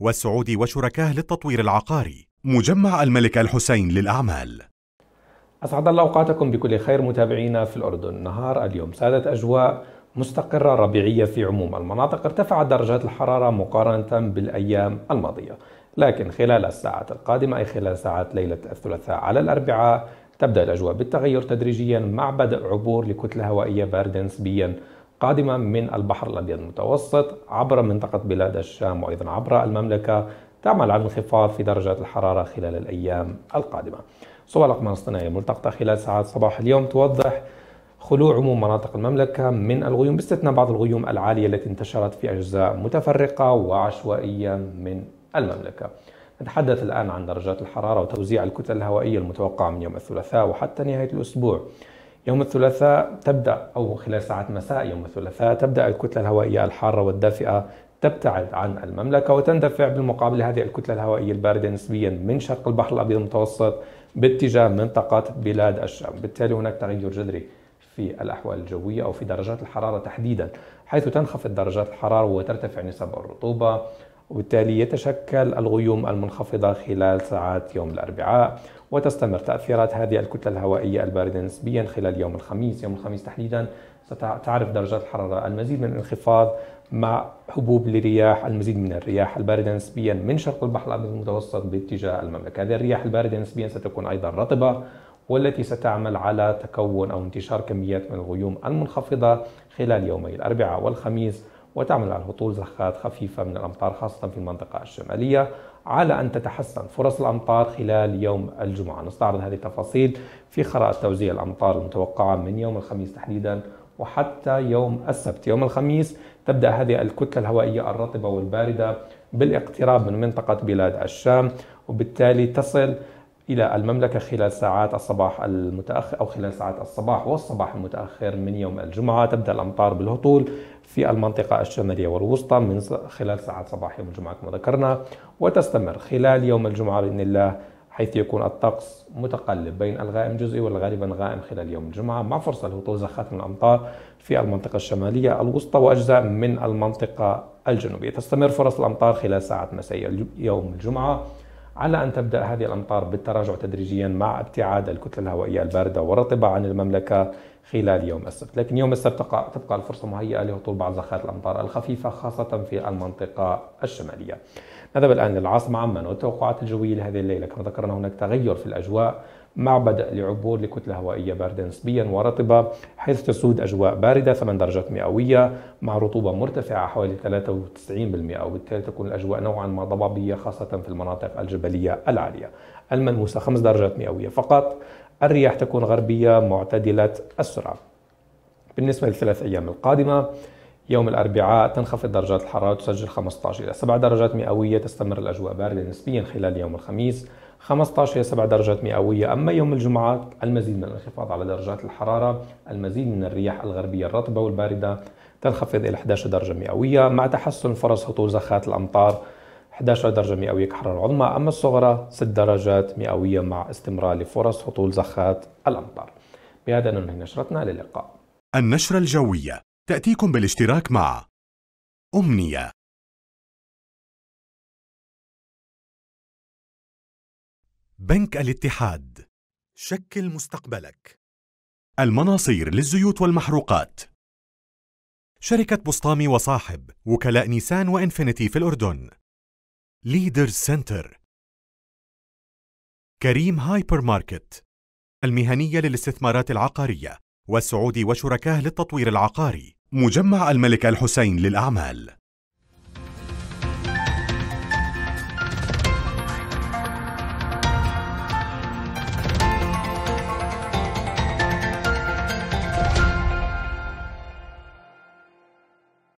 والسعودي وشركاه للتطوير العقاري مجمع الملك الحسين للأعمال أسعد الله أوقاتكم بكل خير متابعينا في الأردن نهار اليوم سادت أجواء مستقرة ربيعية في عموم المناطق ارتفعت درجات الحرارة مقارنة بالأيام الماضية لكن خلال الساعات القادمة أي خلال ساعات ليلة الثلاثاء على الأربعاء تبدأ الأجواء بالتغير تدريجيا مع بدء عبور لكتلة هوائية باردة نسبيا قادمة من البحر الأبيض المتوسط عبر منطقة بلاد الشام وأيضا عبر المملكة تعمل على انخفاض في درجات الحرارة خلال الأيام القادمة صور الأقمار الصناعية الملتقطة خلال ساعات صباح اليوم توضح خلو عموم مناطق المملكة من الغيوم باستثناء بعض الغيوم العالية التي انتشرت في أجزاء متفرقة وعشوائية من المملكة نتحدث الآن عن درجات الحرارة وتوزيع الكتل الهوائية المتوقعة من يوم الثلاثاء وحتى نهاية الأسبوع يوم الثلاثاء تبدأ أو خلال ساعات مساء يوم الثلاثاء تبدأ الكتلة الهوائية الحارة والدافئة تبتعد عن المملكة وتندفع بالمقابل هذه الكتلة الهوائية الباردة نسبيا من شرق البحر الأبيض المتوسط باتجاه منطقة بلاد الشام بالتالي هناك تغير جذري في الأحوال الجوية أو في درجات الحرارة تحديدا حيث تنخفض درجات الحرارة وترتفع نسب الرطوبة وبالتالي يتشكل الغيوم المنخفضة خلال ساعات يوم الأربعاء وتستمر تأثيرات هذه الكتلة الهوائية الباردة نسبيا خلال يوم الخميس يوم الخميس تحديدا ستعرف درجات الحرارة المزيد من الانخفاض مع هبوب لرياح المزيد من الرياح الباردة نسبيا من شرق البحر الأبيض المتوسط باتجاه المملكة هذه الرياح الباردة نسبيا ستكون أيضا رطبة والتي ستعمل على تكون أو انتشار كميات من الغيوم المنخفضة خلال يومي الأربعاء والخميس وتعمل على هطول زخات خفيفة من الأمطار خاصة في المنطقة الشمالية على أن تتحسن فرص الأمطار خلال يوم الجمعة نستعرض هذه التفاصيل في خرائط توزيع الأمطار المتوقعة من يوم الخميس تحديدا وحتى يوم السبت يوم الخميس تبدأ هذه الكتلة الهوائية الرطبة والباردة بالاقتراب من منطقة بلاد الشام وبالتالي تصل إلى المملكة خلال ساعات الصباح المتأخر أو خلال ساعات الصباح والصباح المتأخر من يوم الجمعة تبدأ الأمطار بالهطول في المنطقة الشمالية والوسطى من خلال ساعات صباح يوم الجمعة كما ذكرنا وتستمر خلال يوم الجمعة بإذن الله حيث يكون الطقس متقلب بين الغائم جزئي والغالبا غائم خلال يوم الجمعة مع فرصة لهطول زخات من الأمطار في المنطقة الشمالية الوسطى وأجزاء من المنطقة الجنوبية تستمر فرص الأمطار خلال ساعات مساء يوم الجمعة على أن تبدأ هذه الأمطار بالتراجع تدريجيا مع ابتعاد الكتلة الهوائية الباردة والرطبة عن المملكة خلال يوم السبت لكن يوم السبت تبقى, الفرصة مهيئة لهطول بعض زخات الأمطار الخفيفة خاصة في المنطقة الشمالية نذهب الآن للعاصمة عمان والتوقعات الجوية لهذه الليلة كما ذكرنا هناك تغير في الأجواء مع بدء لعبور لكتلة هوائية باردة نسبيا ورطبة حيث تسود أجواء باردة 8 درجات مئوية مع رطوبة مرتفعة حوالي 93% وبالتالي تكون الأجواء نوعا ما ضبابية خاصة في المناطق الجبلية العالية المنموسة 5 درجات مئوية فقط الرياح تكون غربية معتدلة السرعة بالنسبة للثلاث أيام القادمة يوم الأربعاء تنخفض درجات الحرارة تسجل 15 إلى 7 درجات مئوية تستمر الأجواء باردة نسبيا خلال يوم الخميس 15 إلى 7 درجات مئوية أما يوم الجمعة المزيد من الانخفاض على درجات الحرارة المزيد من الرياح الغربية الرطبة والباردة تنخفض إلى 11 درجة مئوية مع تحسن فرص هطول زخات الأمطار 11 درجة مئوية كحرارة عظمى أما الصغرى 6 درجات مئوية مع استمرار لفرص هطول زخات الأمطار بهذا ننهي نشرتنا للقاء النشرة الجوية تأتيكم بالاشتراك مع أمنية بنك الاتحاد شكل مستقبلك المناصير للزيوت والمحروقات شركة بسطامي وصاحب وكلاء نيسان وإنفينيتي في الأردن ليدرز سنتر كريم هايبر ماركت المهنية للاستثمارات العقارية والسعودي وشركاه للتطوير العقاري مجمع الملك الحسين للأعمال